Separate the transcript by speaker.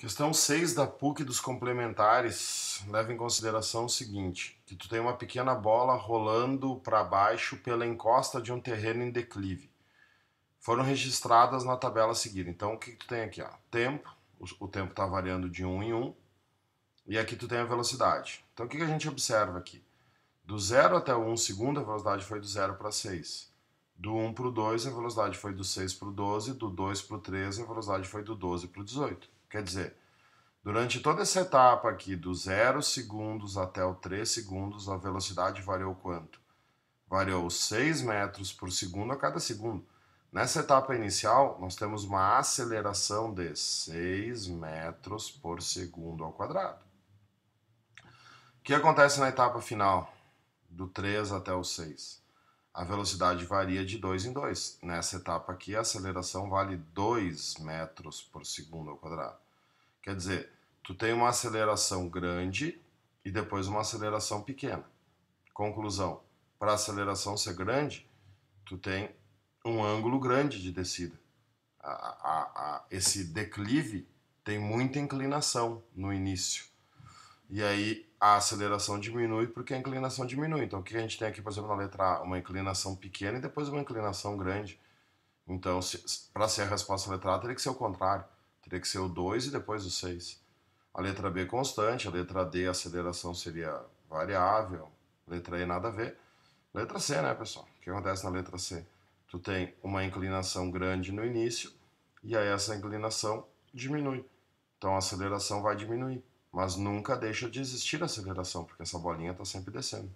Speaker 1: Questão 6 da PUC dos complementares leva em consideração o seguinte, que tu tem uma pequena bola rolando para baixo pela encosta de um terreno em declive. Foram registradas na tabela seguinte. Então, o que, que tu tem aqui? Ó? Tempo, o, o tempo está variando de 1 em 1, e aqui tu tem a velocidade. Então, o que, que a gente observa aqui? Do 0 até o 1 segundo, a velocidade foi do 0 para 6. Do 1 para o 2, a velocidade foi do 6 para o 12. Do 2 para o 3, a velocidade foi do 12 para o 18. Quer dizer, durante toda essa etapa aqui, do 0 segundos até o 3 segundos, a velocidade variou quanto? Variou 6 metros por segundo a cada segundo. Nessa etapa inicial, nós temos uma aceleração de 6 metros por segundo ao quadrado. O que acontece na etapa final, do 3 até o 6? a velocidade varia de 2 em 2. Nessa etapa aqui, a aceleração vale 2 metros por segundo ao quadrado. Quer dizer, tu tem uma aceleração grande e depois uma aceleração pequena. Conclusão, para a aceleração ser grande, tu tem um ângulo grande de descida. A, a, a, esse declive tem muita inclinação no início. E aí a aceleração diminui porque a inclinação diminui. Então, o que a gente tem aqui, por exemplo, na letra A, uma inclinação pequena e depois uma inclinação grande. Então, se, para ser a resposta da letra A, teria que ser o contrário. Teria que ser o 2 e depois o 6. A letra B é constante, a letra D a aceleração seria variável, letra E nada a ver. Letra C, né, pessoal? O que acontece na letra C? Tu tem uma inclinação grande no início e aí essa inclinação diminui. Então a aceleração vai diminuir. Mas nunca deixa de existir aceleração, porque essa bolinha está sempre descendo.